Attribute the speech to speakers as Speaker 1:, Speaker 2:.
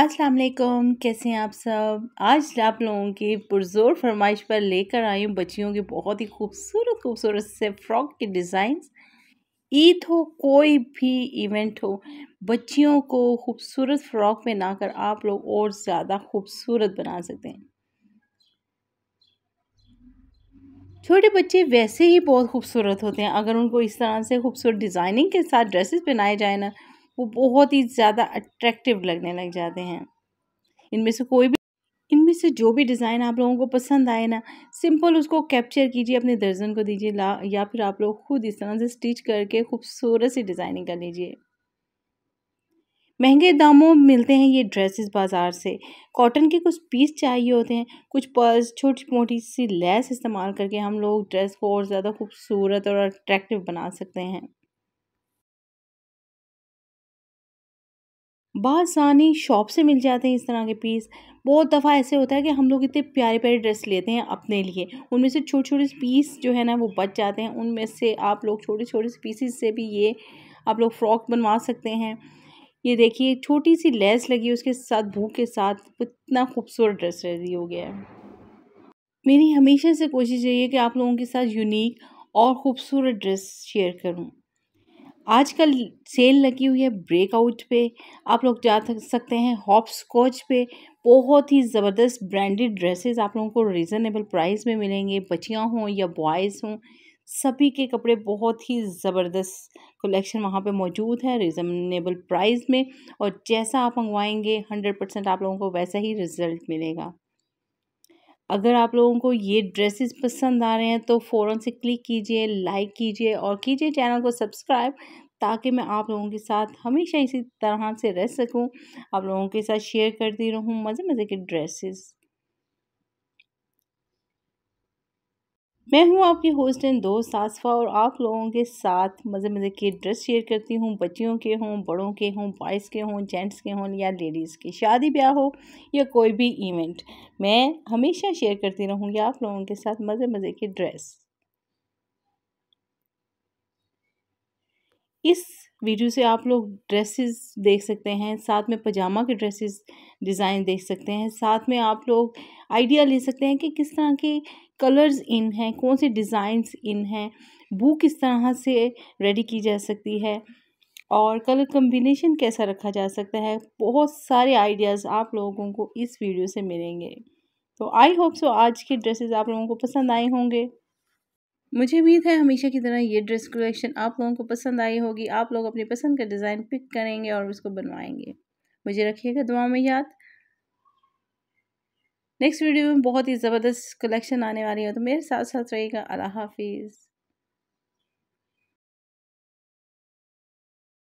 Speaker 1: अस्सलाम वालेकुम कैसे हैं आप सब आज आप लोगों की पुरजोर फरमाइश पर लेकर आई हूँ बच्चियों की बहुत ही खूबसूरत खूबसूरत से फ्रॉक के डिज़ाइंस ईद हो कोई भी इवेंट हो बच्चियों को खूबसूरत फ़्रॉक में ना कर आप लोग और ज़्यादा खूबसूरत बना सकते हैं छोटे बच्चे वैसे ही बहुत खूबसूरत होते हैं अगर उनको इस तरह से खूबसूरत डिज़ाइनिंग के साथ ड्रेसेस पहनाए जाए ना वो बहुत ही ज़्यादा अट्रैक्टिव लगने लग जाते हैं इनमें से कोई भी इनमें से जो भी डिज़ाइन आप लोगों को पसंद आए ना सिंपल उसको कैप्चर कीजिए अपने दर्जन को दीजिए ला या फिर आप लोग खुद इस तरह से स्टिच करके खूबसूरत सी डिज़ाइनिंग कर लीजिए महंगे दामों मिलते हैं ये ड्रेसेस बाज़ार से कॉटन के कुछ पीस चाहिए होते हैं कुछ पर्स छोटी मोटी सी लेस इस्तेमाल करके हम लोग ड्रेस को और ज़्यादा खूबसूरत और अट्रैक्टिव बना सकते हैं बासानी शॉप से मिल जाते हैं इस तरह के पीस बहुत दफ़ा ऐसे होता है कि हम लोग इतने प्यारे प्यारे ड्रेस लेते हैं अपने लिए उनमें से छोटे छोटे पीस जो है ना वो बच जाते हैं उनमें से आप लोग छोटे छोटे पीसीस से भी ये आप लोग फ्रॉक बनवा सकते हैं ये देखिए छोटी सी लेस लगी उसके साथ भूख के साथ इतना खूबसूरत ड्रेस रेडी हो गया है मेरी हमेशा से कोशिश यही है कि आप लोगों के साथ यूनिक और ख़ूबसूरत ड्रेस शेयर करूँ आजकल सेल लगी हुई है ब्रेकआउट पे आप लोग जा सकते हैं हॉप स्कॉच पे बहुत ही ज़बरदस्त ब्रांडेड ड्रेसेस आप लोगों को रिजनेबल प्राइस में मिलेंगे बच्चियाँ हों या बॉयज़ हों सभी के कपड़े बहुत ही ज़बरदस्त कलेक्शन वहाँ पे मौजूद है रिजनेबल प्राइस में और जैसा आप मंगवाएंगे हंड्रेड परसेंट आप लोगों को वैसा ही रिज़ल्ट मिलेगा अगर आप लोगों को ये ड्रेसेस पसंद आ रहे हैं तो फ़ौरन से क्लिक कीजिए लाइक कीजिए और कीजिए चैनल को सब्सक्राइब ताकि मैं आप लोगों के साथ हमेशा इसी तरह से रह सकूं आप लोगों के साथ शेयर करती रहूं मज़े मज़े के ड्रेसेस मैं हूं आपकी होस्ट एंड दोस्त आसफा और आप लोगों के साथ मज़े मज़े के ड्रेस शेयर करती हूं बच्चियों के हों बड़ों के हों बॉयज़ के हों जेंट्स के हों या लेडीज़ के शादी ब्याह हो या कोई भी इवेंट मैं हमेशा शेयर करती रहूंगी आप लोगों के साथ मज़े मज़े के ड्रेस इस वीडियो से आप लोग ड्रेसेस देख सकते हैं साथ में पजामा के ड्रेसेस डिज़ाइन देख सकते हैं साथ में आप लोग आइडिया ले सकते हैं कि किस तरह के कलर्स इन हैं कौन से डिज़ाइंस इन हैं बू किस तरह से रेडी की जा सकती है और कलर कम्बिनेशन कैसा रखा जा सकता है बहुत सारे आइडियाज़ आप लोगों को इस वीडियो से मिलेंगे तो आई होप सो आज के ड्रेसेस आप लोगों को पसंद आए होंगे मुझे उम्मीद है हमेशा की तरह ये ड्रेस कलेक्शन आप लोगों को पसंद आई होगी आप लोग अपनी पसंद का डिज़ाइन पिक करेंगे और उसको बनवाएंगे मुझे रखिएगा दुआ में याद नेक्स्ट वीडियो में बहुत ही ज़बरदस्त कलेक्शन आने वाली है तो मेरे साथ साथ रहेगा अल्लाह हाफिज़